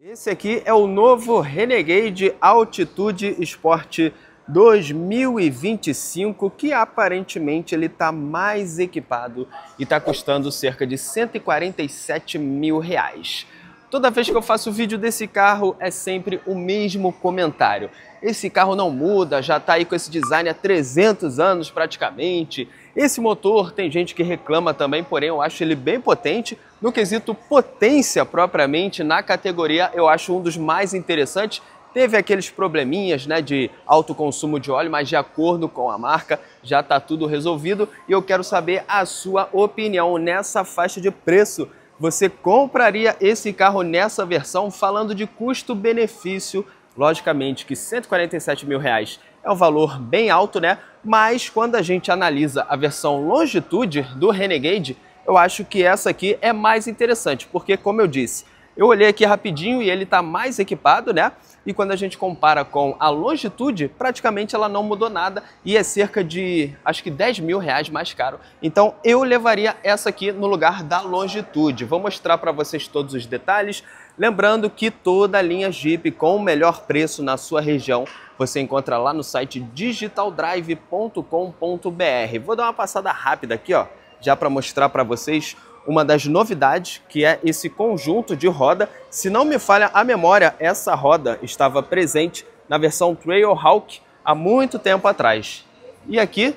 Esse aqui é o novo Renegade Altitude Sport 2025, que aparentemente ele está mais equipado e está custando cerca de 147 mil reais. Toda vez que eu faço vídeo desse carro é sempre o mesmo comentário esse carro não muda, já está aí com esse design há 300 anos praticamente. Esse motor tem gente que reclama também, porém eu acho ele bem potente. No quesito potência propriamente na categoria, eu acho um dos mais interessantes. Teve aqueles probleminhas né, de alto consumo de óleo, mas de acordo com a marca já está tudo resolvido e eu quero saber a sua opinião nessa faixa de preço. Você compraria esse carro nessa versão falando de custo-benefício Logicamente que 147 mil reais é um valor bem alto, né? Mas quando a gente analisa a versão longitude do Renegade, eu acho que essa aqui é mais interessante, porque como eu disse, eu olhei aqui rapidinho e ele está mais equipado, né? E quando a gente compara com a longitude, praticamente ela não mudou nada e é cerca de, acho que 10 mil reais mais caro. Então eu levaria essa aqui no lugar da longitude. Vou mostrar para vocês todos os detalhes, Lembrando que toda a linha Jeep com o melhor preço na sua região você encontra lá no site digitaldrive.com.br. Vou dar uma passada rápida aqui, ó, já para mostrar para vocês uma das novidades que é esse conjunto de roda. Se não me falha a memória, essa roda estava presente na versão Trailhawk há muito tempo atrás. E aqui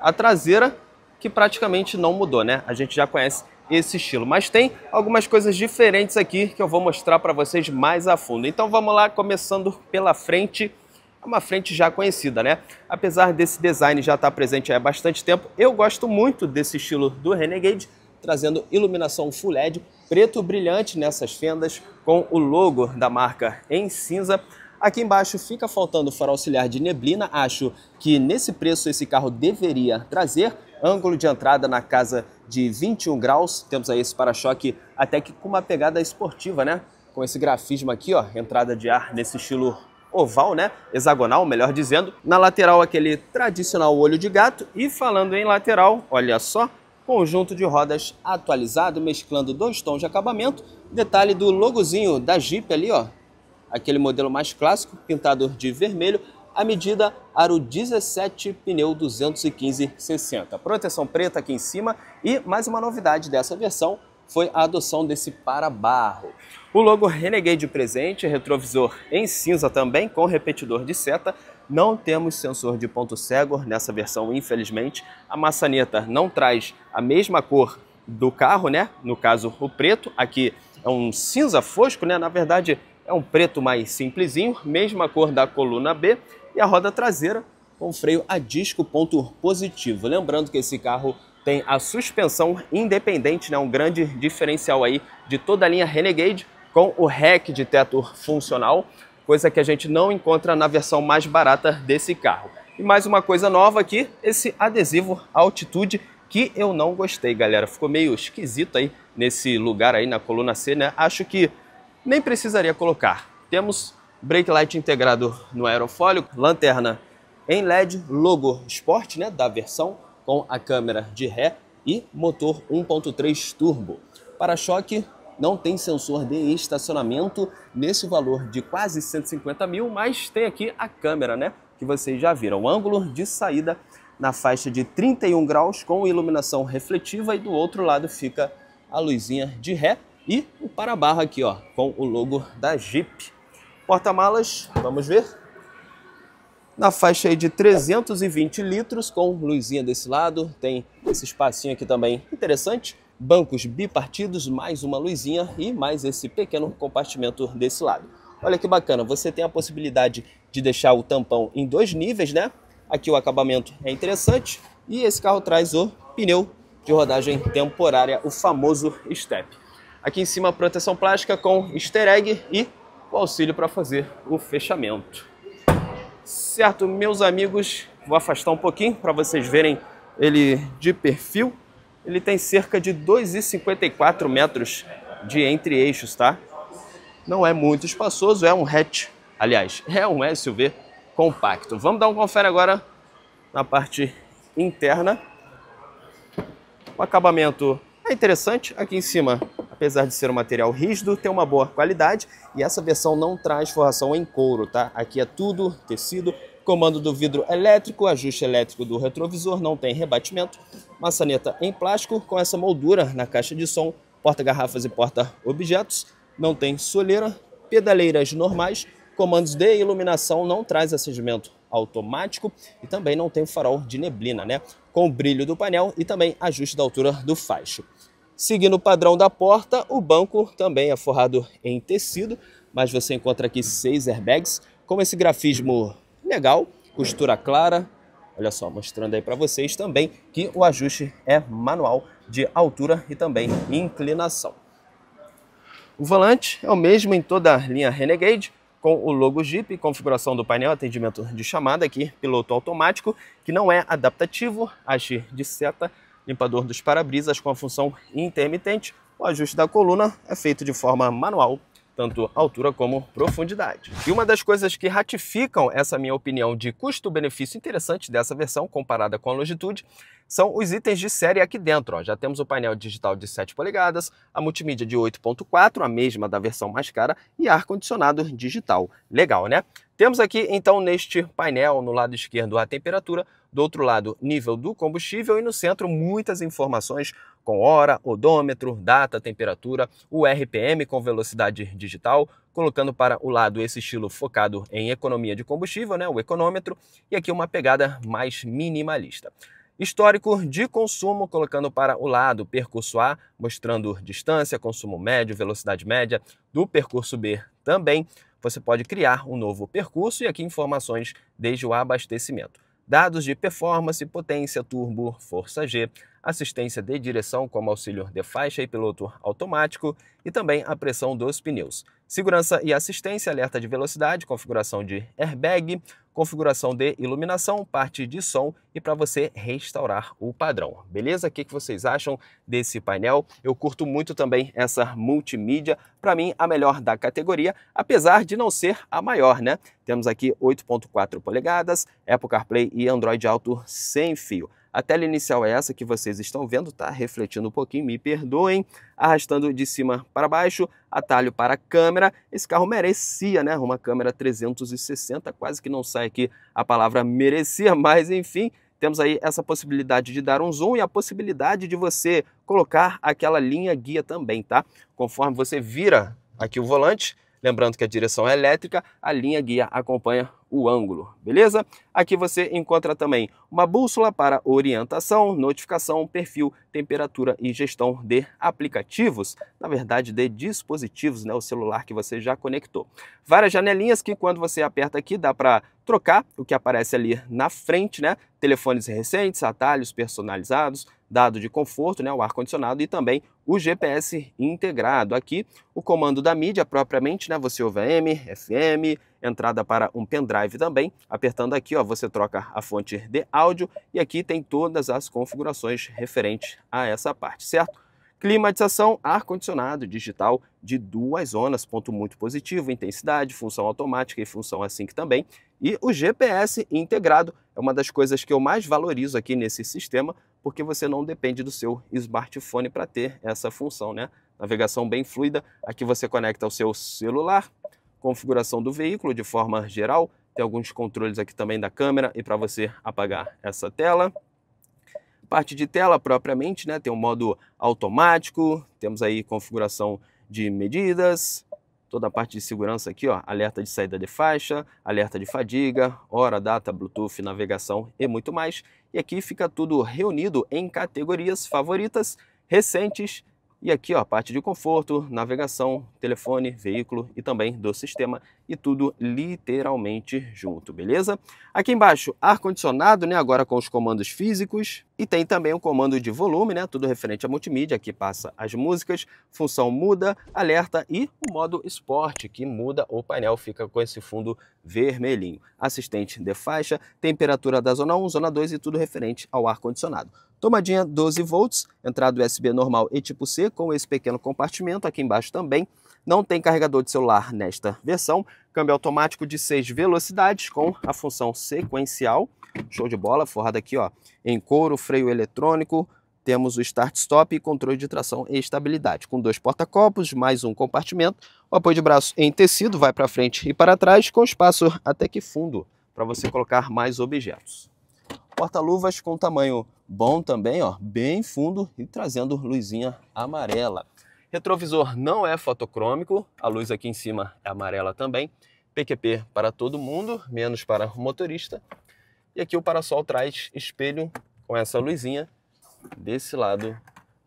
a traseira que praticamente não mudou, né? A gente já conhece esse estilo. Mas tem algumas coisas diferentes aqui que eu vou mostrar para vocês mais a fundo. Então vamos lá, começando pela frente, é uma frente já conhecida, né? Apesar desse design já estar tá presente há bastante tempo, eu gosto muito desse estilo do Renegade, trazendo iluminação full LED, preto brilhante nessas fendas, com o logo da marca em cinza. Aqui embaixo fica faltando o farol auxiliar de neblina, acho que nesse preço esse carro deveria trazer, ângulo de entrada na casa de 21 graus, temos aí esse para-choque até que com uma pegada esportiva, né? Com esse grafismo aqui, ó, entrada de ar nesse estilo oval, né? Hexagonal, melhor dizendo. Na lateral, aquele tradicional olho de gato. E falando em lateral, olha só, conjunto de rodas atualizado, mesclando dois tons de acabamento. Detalhe do logozinho da Jeep ali, ó. Aquele modelo mais clássico, pintado de vermelho. A medida aro 17 pneu 215/60. Proteção preta aqui em cima e mais uma novidade dessa versão foi a adoção desse para-barro. O logo Renegade presente, retrovisor em cinza também, com repetidor de seta. Não temos sensor de ponto cego nessa versão, infelizmente. A maçaneta não traz a mesma cor do carro, né? No caso, o preto. Aqui é um cinza fosco, né? Na verdade, é um preto mais simplesinho, mesma cor da coluna B, e a roda traseira com freio a disco ponto positivo. Lembrando que esse carro tem a suspensão independente, né, um grande diferencial aí de toda a linha Renegade, com o rack de teto funcional, coisa que a gente não encontra na versão mais barata desse carro. E mais uma coisa nova aqui, esse adesivo altitude que eu não gostei, galera. Ficou meio esquisito aí nesse lugar aí na coluna C, né? Acho que nem precisaria colocar. Temos brake light integrado no aerofólio, lanterna em LED, logo Sport né, da versão com a câmera de ré e motor 1.3 turbo. Para-choque não tem sensor de estacionamento nesse valor de quase 150 mil, mas tem aqui a câmera, né? Que vocês já viram. O ângulo de saída na faixa de 31 graus com iluminação refletiva e do outro lado fica a luzinha de ré e o para-barra aqui, ó, com o logo da Jeep. Porta-malas, vamos ver. Na faixa aí de 320 litros, com luzinha desse lado. Tem esse espacinho aqui também interessante. Bancos bipartidos, mais uma luzinha e mais esse pequeno compartimento desse lado. Olha que bacana, você tem a possibilidade de deixar o tampão em dois níveis, né? Aqui o acabamento é interessante e esse carro traz o pneu de rodagem temporária, o famoso step. Aqui em cima, proteção plástica com easter egg e o auxílio para fazer o fechamento. Certo, meus amigos, vou afastar um pouquinho para vocês verem ele de perfil. Ele tem cerca de 2,54 metros de entre-eixos, tá? Não é muito espaçoso, é um hatch, aliás, é um SUV compacto. Vamos dar um confere agora na parte interna. O acabamento é interessante, aqui em cima apesar de ser um material rígido, tem uma boa qualidade e essa versão não traz forração em couro, tá? Aqui é tudo tecido, comando do vidro elétrico, ajuste elétrico do retrovisor, não tem rebatimento, maçaneta em plástico com essa moldura na caixa de som, porta-garrafas e porta-objetos, não tem soleira, pedaleiras normais, comandos de iluminação, não traz acendimento automático e também não tem farol de neblina, né? Com o brilho do painel e também ajuste da altura do faixo. Seguindo o padrão da porta, o banco também é forrado em tecido, mas você encontra aqui seis airbags com esse grafismo legal, costura clara. Olha só, mostrando aí para vocês também que o ajuste é manual de altura e também inclinação. O volante é o mesmo em toda a linha Renegade, com o logo Jeep, configuração do painel, atendimento de chamada aqui, piloto automático, que não é adaptativo, haste de seta, limpador dos para-brisas com a função intermitente, o ajuste da coluna é feito de forma manual, tanto altura como profundidade. E uma das coisas que ratificam essa minha opinião de custo-benefício interessante dessa versão comparada com a longitude são os itens de série aqui dentro. Ó. Já temos o painel digital de 7 polegadas, a multimídia de 8.4, a mesma da versão mais cara, e ar-condicionado digital. Legal, né? Temos aqui, então, neste painel, no lado esquerdo, a temperatura, do outro lado, nível do combustível e no centro, muitas informações com hora, odômetro, data, temperatura, o RPM com velocidade digital, colocando para o lado esse estilo focado em economia de combustível, né, o econômetro, e aqui uma pegada mais minimalista. Histórico de consumo, colocando para o lado percurso A, mostrando distância, consumo médio, velocidade média, do percurso B também. Você pode criar um novo percurso e aqui informações desde o abastecimento. Dados de performance, potência, turbo, força G, assistência de direção como auxílio de faixa e piloto automático e também a pressão dos pneus. Segurança e assistência, alerta de velocidade, configuração de airbag, configuração de iluminação, parte de som e para você restaurar o padrão. Beleza? O que vocês acham desse painel? Eu curto muito também essa multimídia, para mim a melhor da categoria, apesar de não ser a maior, né? Temos aqui 8.4 polegadas, Apple CarPlay e Android Auto sem fio. A tela inicial é essa que vocês estão vendo, tá? Refletindo um pouquinho, me perdoem. Arrastando de cima para baixo, atalho para a câmera. Esse carro merecia, né? Uma câmera 360, quase que não sai aqui a palavra merecia, mas enfim, temos aí essa possibilidade de dar um zoom e a possibilidade de você colocar aquela linha guia também, tá? Conforme você vira aqui o volante, Lembrando que a direção é elétrica, a linha guia acompanha o ângulo, beleza? Aqui você encontra também uma bússola para orientação, notificação, perfil, temperatura e gestão de aplicativos, na verdade de dispositivos, né, o celular que você já conectou. Várias janelinhas que quando você aperta aqui dá para trocar o que aparece ali na frente, né? Telefones recentes, atalhos personalizados, dado de conforto, né, o ar condicionado e também o GPS integrado. Aqui, o comando da mídia propriamente, né? Você ouve AM, FM, entrada para um pendrive também. Apertando aqui, ó, você troca a fonte de áudio e aqui tem todas as configurações referentes a essa parte, certo? Climatização, ar-condicionado digital de duas zonas, ponto muito positivo, intensidade, função automática e função async também. E o GPS integrado é uma das coisas que eu mais valorizo aqui nesse sistema, porque você não depende do seu smartphone para ter essa função, né? Navegação bem fluida, aqui você conecta o seu celular, configuração do veículo de forma geral, tem alguns controles aqui também da câmera e para você apagar essa tela. Parte de tela propriamente, né? Tem um modo automático, temos aí configuração de medidas, toda a parte de segurança aqui, ó, alerta de saída de faixa, alerta de fadiga, hora, data, Bluetooth, navegação e muito mais. E aqui fica tudo reunido em categorias favoritas, recentes e aqui, ó, parte de conforto, navegação, telefone, veículo e também do sistema e tudo literalmente junto, beleza? Aqui embaixo, ar-condicionado, né, agora com os comandos físicos e tem também o um comando de volume, né, tudo referente a multimídia, aqui passa as músicas, função muda, alerta e o modo esporte, que muda o painel, fica com esse fundo vermelhinho. Assistente de faixa, temperatura da zona 1, zona 2 e tudo referente ao ar-condicionado. Tomadinha 12 volts, entrada USB normal e tipo C com esse pequeno compartimento aqui embaixo também. Não tem carregador de celular nesta versão. Câmbio automático de 6 velocidades com a função sequencial. Show de bola, forrada aqui ó, em couro, freio eletrônico, temos o start-stop e controle de tração e estabilidade, com dois porta-copos, mais um compartimento, o apoio de braço em tecido, vai para frente e para trás, com espaço até que fundo, para você colocar mais objetos. Porta-luvas com tamanho Bom também, ó, bem fundo e trazendo luzinha amarela. Retrovisor não é fotocrômico, a luz aqui em cima é amarela também. PQP para todo mundo, menos para o motorista. E aqui o parasol traz espelho com essa luzinha. Desse lado,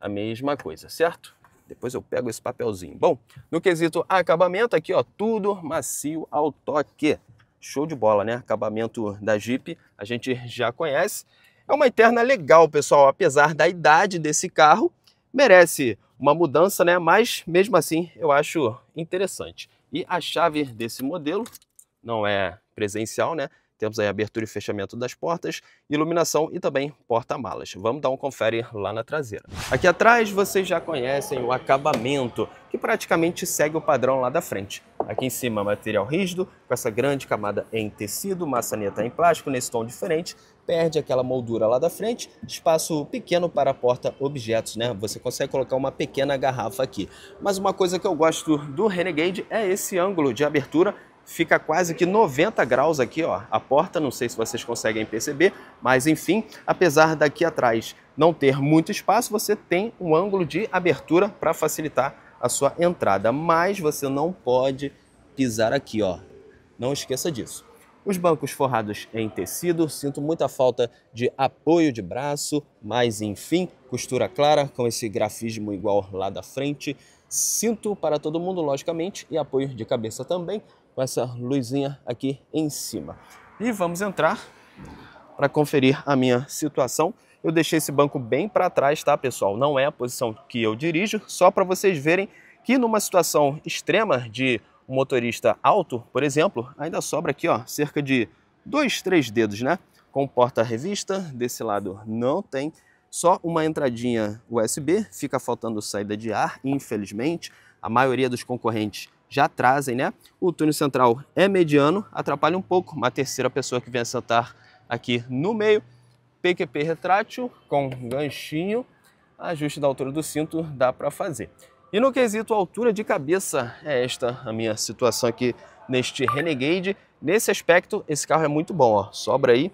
a mesma coisa, certo? Depois eu pego esse papelzinho. Bom, no quesito acabamento, aqui ó, tudo macio ao toque. Show de bola, né? Acabamento da Jeep, a gente já conhece. É uma interna legal, pessoal, apesar da idade desse carro, merece uma mudança, né? Mas mesmo assim, eu acho interessante. E a chave desse modelo não é presencial, né? Temos aí abertura e fechamento das portas, iluminação e também porta-malas. Vamos dar um confere lá na traseira. Aqui atrás vocês já conhecem o acabamento, que praticamente segue o padrão lá da frente. Aqui em cima, material rígido, com essa grande camada em tecido, maçaneta em plástico, nesse tom diferente, perde aquela moldura lá da frente, espaço pequeno para porta objetos, né? Você consegue colocar uma pequena garrafa aqui. Mas uma coisa que eu gosto do Renegade é esse ângulo de abertura fica quase que 90 graus aqui, ó, a porta, não sei se vocês conseguem perceber, mas enfim, apesar daqui atrás não ter muito espaço, você tem um ângulo de abertura para facilitar a sua entrada, mas você não pode pisar aqui, ó. Não esqueça disso. Os bancos forrados em tecido, sinto muita falta de apoio de braço, mas enfim, costura clara com esse grafismo igual lá da frente. Cinto para todo mundo, logicamente, e apoio de cabeça também, com essa luzinha aqui em cima. E vamos entrar para conferir a minha situação. Eu deixei esse banco bem para trás, tá, pessoal? Não é a posição que eu dirijo, só para vocês verem que numa situação extrema de um motorista alto, por exemplo, ainda sobra aqui, ó, cerca de dois, três dedos, né? Com porta-revista, desse lado não tem, só uma entradinha USB, fica faltando saída de ar, infelizmente. A maioria dos concorrentes já trazem, né? O túnel central é mediano, atrapalha um pouco uma terceira pessoa que vem sentar aqui no meio. PQP retrátil com ganchinho, ajuste da altura do cinto dá para fazer. E no quesito altura de cabeça, é esta a minha situação aqui neste Renegade. Nesse aspecto, esse carro é muito bom, ó. sobra aí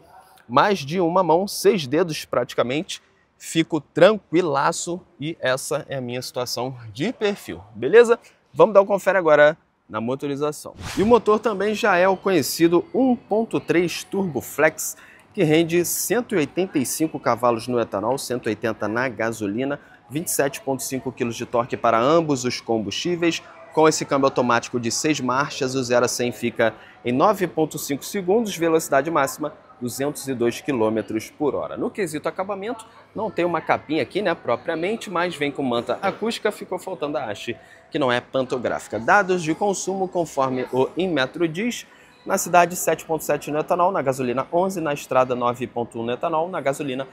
mais de uma mão, seis dedos praticamente, fico tranquilaço e essa é a minha situação de perfil, beleza? Vamos dar um confere agora na motorização. E o motor também já é o conhecido 1.3 Turbo Flex, que rende 185 cavalos no etanol, 180 na gasolina, 27,5 kg de torque para ambos os combustíveis. Com esse câmbio automático de 6 marchas, o 0 a 100 fica em 9,5 segundos, velocidade máxima 202 km por hora. No quesito acabamento, não tem uma capinha aqui, né, propriamente, mas vem com manta acústica, ficou faltando a haste, que não é pantográfica. Dados de consumo, conforme o Inmetro diz, na cidade 7.7 no etanol, na gasolina 11, na estrada 9.1 no etanol, na gasolina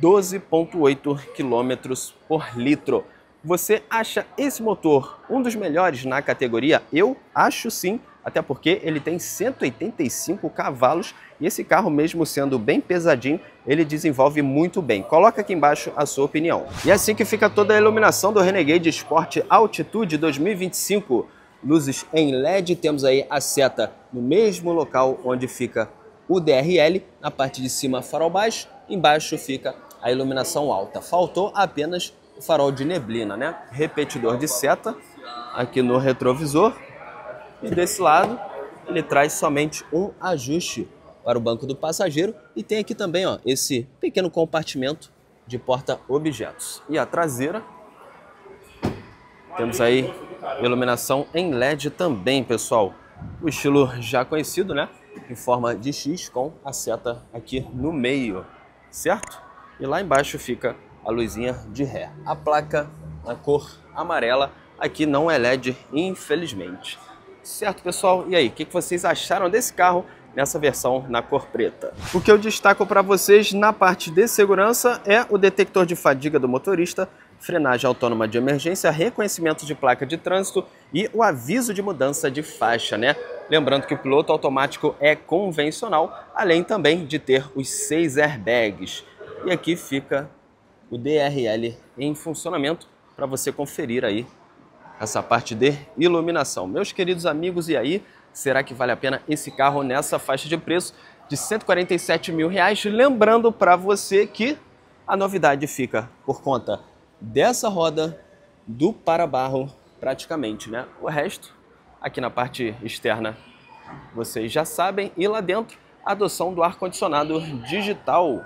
12.8 km por litro. Você acha esse motor um dos melhores na categoria? Eu acho sim até porque ele tem 185 cavalos e esse carro mesmo sendo bem pesadinho, ele desenvolve muito bem. Coloca aqui embaixo a sua opinião. E é assim que fica toda a iluminação do Renegade Sport Altitude 2025. Luzes em LED, temos aí a seta no mesmo local onde fica o DRL, na parte de cima farol baixo, embaixo fica a iluminação alta. Faltou apenas o farol de neblina, né? Repetidor de seta aqui no retrovisor, e desse lado, ele traz somente um ajuste para o banco do passageiro e tem aqui também ó, esse pequeno compartimento de porta-objetos. E a traseira, temos aí iluminação em LED também, pessoal. O estilo já conhecido, né? Em forma de X com a seta aqui no meio, certo? E lá embaixo fica a luzinha de ré. A placa na cor amarela aqui não é LED, infelizmente. Certo, pessoal? E aí, o que vocês acharam desse carro nessa versão na cor preta? O que eu destaco para vocês na parte de segurança é o detector de fadiga do motorista, frenagem autônoma de emergência, reconhecimento de placa de trânsito e o aviso de mudança de faixa, né? Lembrando que o piloto automático é convencional, além também de ter os seis airbags. E aqui fica o DRL em funcionamento para você conferir aí essa parte de iluminação. Meus queridos amigos, e aí? Será que vale a pena esse carro nessa faixa de preço de 147 mil reais? Lembrando para você que a novidade fica por conta dessa roda do para-barro praticamente, né? O resto, aqui na parte externa, vocês já sabem. E lá dentro, a adoção do ar-condicionado digital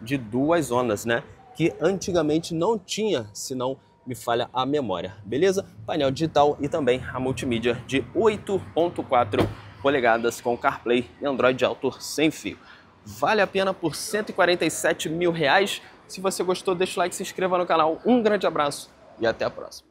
de duas zonas, né? Que antigamente não tinha, senão me falha a memória, beleza? Painel digital e também a multimídia de 8.4 polegadas com CarPlay e Android Auto sem fio. Vale a pena por 147 mil reais. Se você gostou, deixa o like, se inscreva no canal. Um grande abraço e até a próxima.